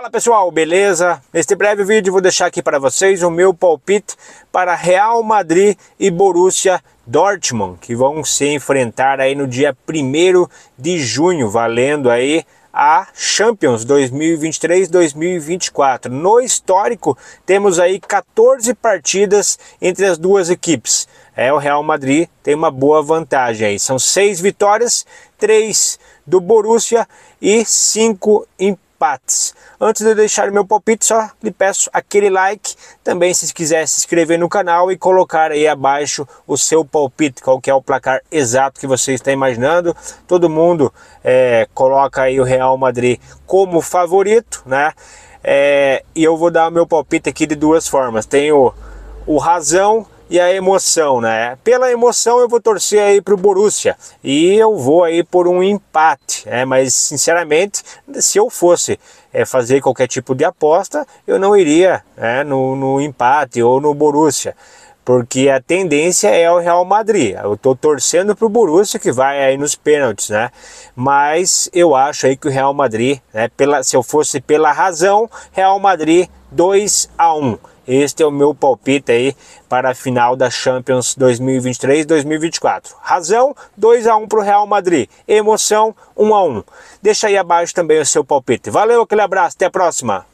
Fala pessoal, beleza? Neste breve vídeo vou deixar aqui para vocês o meu palpite para Real Madrid e Borussia Dortmund, que vão se enfrentar aí no dia 1 de junho, valendo aí a Champions 2023-2024. No histórico, temos aí 14 partidas entre as duas equipes. É, o Real Madrid tem uma boa vantagem aí. São seis vitórias, três do Borussia e cinco empates empates. Antes de eu deixar meu palpite, só lhe peço aquele like, também se quiser se inscrever no canal e colocar aí abaixo o seu palpite, qual que é o placar exato que você está imaginando. Todo mundo é, coloca aí o Real Madrid como favorito, né? É, e eu vou dar o meu palpite aqui de duas formas. Tenho o razão e a emoção, né? Pela emoção eu vou torcer aí pro Borussia e eu vou aí por um empate, né? Mas sinceramente, se eu fosse é, fazer qualquer tipo de aposta, eu não iria né? no, no empate ou no Borussia porque a tendência é o Real Madrid. Eu estou torcendo para o Borussia que vai aí nos pênaltis, né? Mas eu acho aí que o Real Madrid, né, pela, se eu fosse pela razão, Real Madrid 2 a 1. Este é o meu palpite aí para a final da Champions 2023-2024. Razão 2 a 1 para o Real Madrid. Emoção 1 a 1. Deixa aí abaixo também o seu palpite. Valeu, aquele abraço, até a próxima.